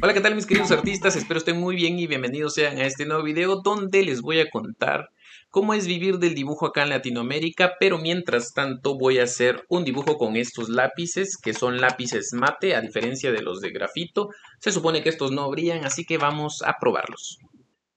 Hola, ¿qué tal mis queridos artistas? Espero estén muy bien y bienvenidos sean a este nuevo video donde les voy a contar cómo es vivir del dibujo acá en Latinoamérica, pero mientras tanto voy a hacer un dibujo con estos lápices que son lápices mate, a diferencia de los de grafito. Se supone que estos no brillan, así que vamos a probarlos.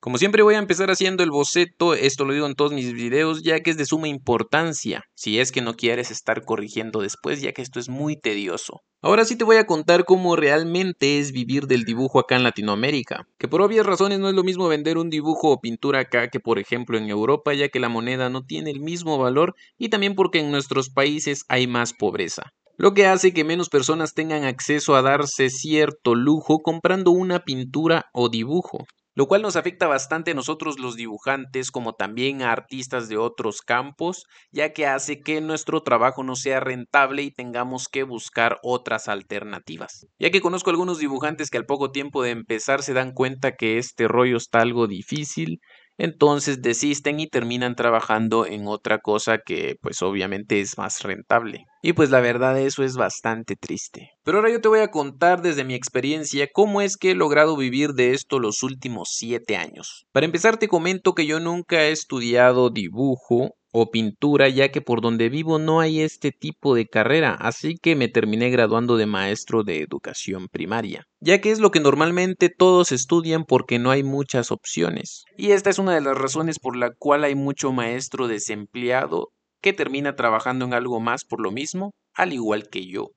Como siempre voy a empezar haciendo el boceto, esto lo digo en todos mis videos, ya que es de suma importancia, si es que no quieres estar corrigiendo después, ya que esto es muy tedioso. Ahora sí te voy a contar cómo realmente es vivir del dibujo acá en Latinoamérica, que por obvias razones no es lo mismo vender un dibujo o pintura acá que por ejemplo en Europa, ya que la moneda no tiene el mismo valor y también porque en nuestros países hay más pobreza lo que hace que menos personas tengan acceso a darse cierto lujo comprando una pintura o dibujo lo cual nos afecta bastante a nosotros los dibujantes como también a artistas de otros campos, ya que hace que nuestro trabajo no sea rentable y tengamos que buscar otras alternativas. Ya que conozco algunos dibujantes que al poco tiempo de empezar se dan cuenta que este rollo está algo difícil entonces desisten y terminan trabajando en otra cosa que pues obviamente es más rentable. Y pues la verdad eso es bastante triste. Pero ahora yo te voy a contar desde mi experiencia cómo es que he logrado vivir de esto los últimos 7 años. Para empezar te comento que yo nunca he estudiado dibujo o pintura, ya que por donde vivo no hay este tipo de carrera, así que me terminé graduando de maestro de educación primaria, ya que es lo que normalmente todos estudian porque no hay muchas opciones. Y esta es una de las razones por la cual hay mucho maestro desempleado que termina trabajando en algo más por lo mismo, al igual que yo.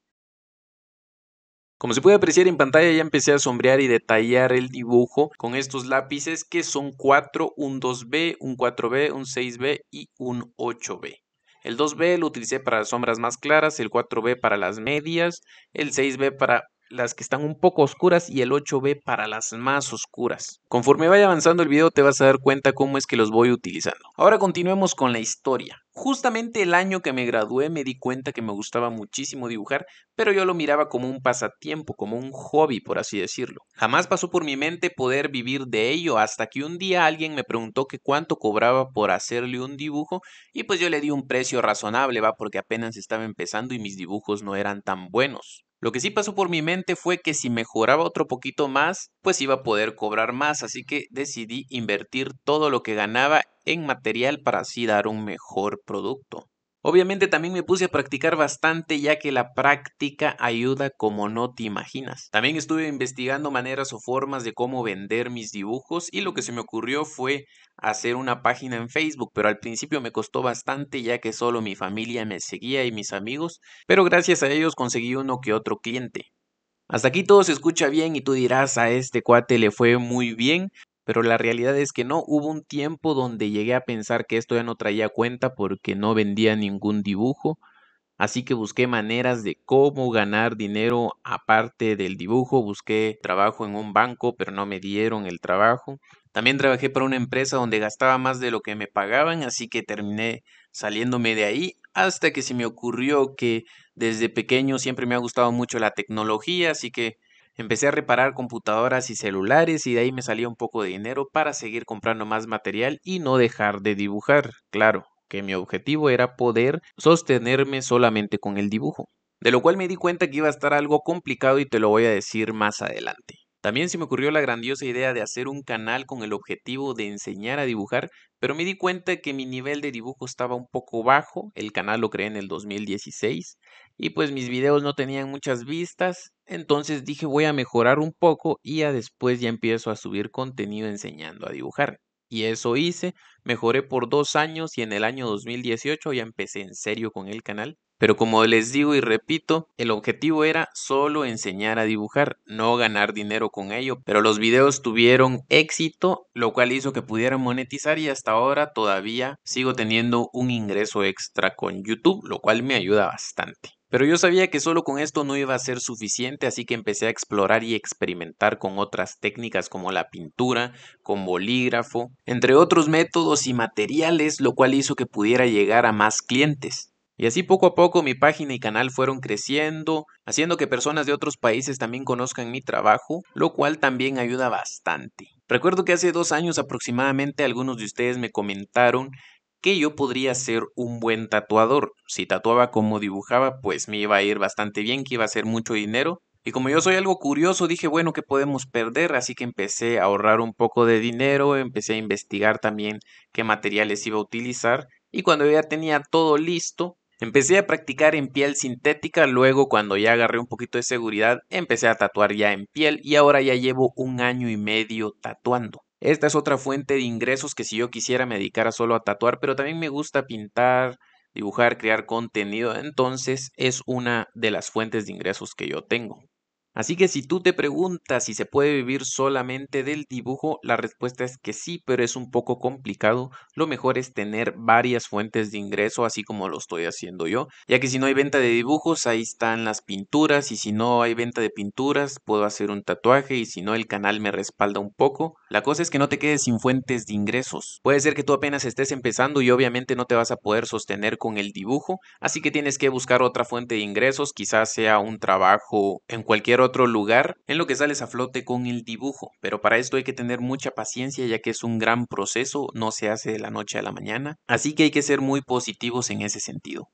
Como se puede apreciar en pantalla ya empecé a sombrear y detallar el dibujo con estos lápices que son 4, un 2B, un 4B, un 6B y un 8B. El 2B lo utilicé para las sombras más claras, el 4B para las medias, el 6B para las que están un poco oscuras y el 8B para las más oscuras. Conforme vaya avanzando el video te vas a dar cuenta cómo es que los voy utilizando. Ahora continuemos con la historia. Justamente el año que me gradué me di cuenta que me gustaba muchísimo dibujar, pero yo lo miraba como un pasatiempo, como un hobby, por así decirlo. Jamás pasó por mi mente poder vivir de ello hasta que un día alguien me preguntó que cuánto cobraba por hacerle un dibujo y pues yo le di un precio razonable, va, porque apenas estaba empezando y mis dibujos no eran tan buenos. Lo que sí pasó por mi mente fue que si mejoraba otro poquito más, pues iba a poder cobrar más, así que decidí invertir todo lo que ganaba en material para así dar un mejor producto. Obviamente también me puse a practicar bastante ya que la práctica ayuda como no te imaginas. También estuve investigando maneras o formas de cómo vender mis dibujos y lo que se me ocurrió fue hacer una página en Facebook, pero al principio me costó bastante ya que solo mi familia me seguía y mis amigos, pero gracias a ellos conseguí uno que otro cliente. Hasta aquí todo se escucha bien y tú dirás a este cuate le fue muy bien, pero la realidad es que no, hubo un tiempo donde llegué a pensar que esto ya no traía cuenta porque no vendía ningún dibujo, así que busqué maneras de cómo ganar dinero aparte del dibujo, busqué trabajo en un banco, pero no me dieron el trabajo. También trabajé para una empresa donde gastaba más de lo que me pagaban, así que terminé saliéndome de ahí hasta que se me ocurrió que desde pequeño siempre me ha gustado mucho la tecnología, así que Empecé a reparar computadoras y celulares y de ahí me salía un poco de dinero para seguir comprando más material y no dejar de dibujar. Claro, que mi objetivo era poder sostenerme solamente con el dibujo. De lo cual me di cuenta que iba a estar algo complicado y te lo voy a decir más adelante. También se me ocurrió la grandiosa idea de hacer un canal con el objetivo de enseñar a dibujar, pero me di cuenta que mi nivel de dibujo estaba un poco bajo, el canal lo creé en el 2016, y pues mis videos no tenían muchas vistas, entonces dije voy a mejorar un poco y ya después ya empiezo a subir contenido enseñando a dibujar. Y eso hice, mejoré por dos años y en el año 2018 ya empecé en serio con el canal pero como les digo y repito, el objetivo era solo enseñar a dibujar, no ganar dinero con ello. Pero los videos tuvieron éxito, lo cual hizo que pudiera monetizar y hasta ahora todavía sigo teniendo un ingreso extra con YouTube, lo cual me ayuda bastante. Pero yo sabía que solo con esto no iba a ser suficiente, así que empecé a explorar y experimentar con otras técnicas como la pintura, con bolígrafo, entre otros métodos y materiales, lo cual hizo que pudiera llegar a más clientes. Y así poco a poco mi página y canal fueron creciendo, haciendo que personas de otros países también conozcan mi trabajo, lo cual también ayuda bastante. Recuerdo que hace dos años aproximadamente algunos de ustedes me comentaron que yo podría ser un buen tatuador. Si tatuaba como dibujaba, pues me iba a ir bastante bien, que iba a ser mucho dinero. Y como yo soy algo curioso, dije, bueno, ¿qué podemos perder? Así que empecé a ahorrar un poco de dinero, empecé a investigar también qué materiales iba a utilizar. Y cuando ya tenía todo listo, Empecé a practicar en piel sintética, luego cuando ya agarré un poquito de seguridad, empecé a tatuar ya en piel y ahora ya llevo un año y medio tatuando. Esta es otra fuente de ingresos que si yo quisiera me dedicara solo a tatuar, pero también me gusta pintar, dibujar, crear contenido, entonces es una de las fuentes de ingresos que yo tengo. Así que si tú te preguntas si se puede vivir solamente del dibujo, la respuesta es que sí, pero es un poco complicado. Lo mejor es tener varias fuentes de ingreso, así como lo estoy haciendo yo, ya que si no hay venta de dibujos, ahí están las pinturas, y si no hay venta de pinturas, puedo hacer un tatuaje, y si no, el canal me respalda un poco. La cosa es que no te quedes sin fuentes de ingresos. Puede ser que tú apenas estés empezando y obviamente no te vas a poder sostener con el dibujo, así que tienes que buscar otra fuente de ingresos, quizás sea un trabajo en cualquier otro lugar en lo que sales a flote con el dibujo, pero para esto hay que tener mucha paciencia ya que es un gran proceso, no se hace de la noche a la mañana, así que hay que ser muy positivos en ese sentido.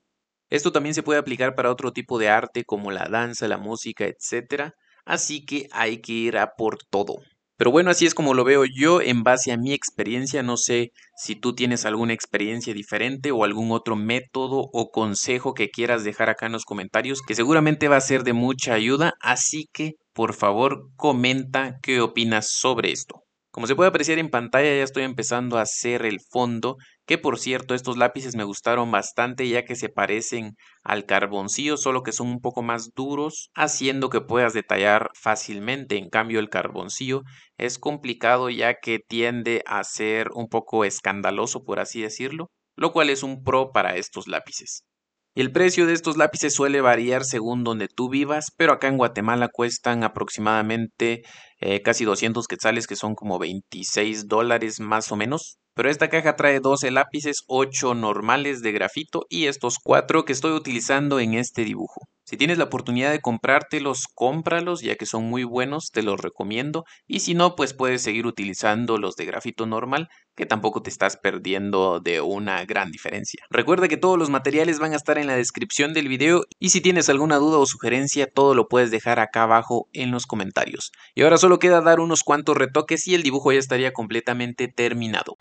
Esto también se puede aplicar para otro tipo de arte como la danza, la música, etc. Así que hay que ir a por todo. Pero bueno, así es como lo veo yo en base a mi experiencia. No sé si tú tienes alguna experiencia diferente o algún otro método o consejo que quieras dejar acá en los comentarios, que seguramente va a ser de mucha ayuda. Así que, por favor, comenta qué opinas sobre esto. Como se puede apreciar en pantalla ya estoy empezando a hacer el fondo, que por cierto estos lápices me gustaron bastante ya que se parecen al carboncillo, solo que son un poco más duros, haciendo que puedas detallar fácilmente. En cambio el carboncillo es complicado ya que tiende a ser un poco escandaloso por así decirlo, lo cual es un pro para estos lápices. El precio de estos lápices suele variar según donde tú vivas, pero acá en Guatemala cuestan aproximadamente eh, casi 200 quetzales, que son como 26 dólares más o menos. Pero esta caja trae 12 lápices, 8 normales de grafito y estos 4 que estoy utilizando en este dibujo. Si tienes la oportunidad de comprártelos, cómpralos, ya que son muy buenos, te los recomiendo. Y si no, pues puedes seguir utilizando los de grafito normal, que tampoco te estás perdiendo de una gran diferencia. Recuerda que todos los materiales van a estar en la descripción del video y si tienes alguna duda o sugerencia, todo lo puedes dejar acá abajo en los comentarios. Y ahora solo queda dar unos cuantos retoques y el dibujo ya estaría completamente terminado.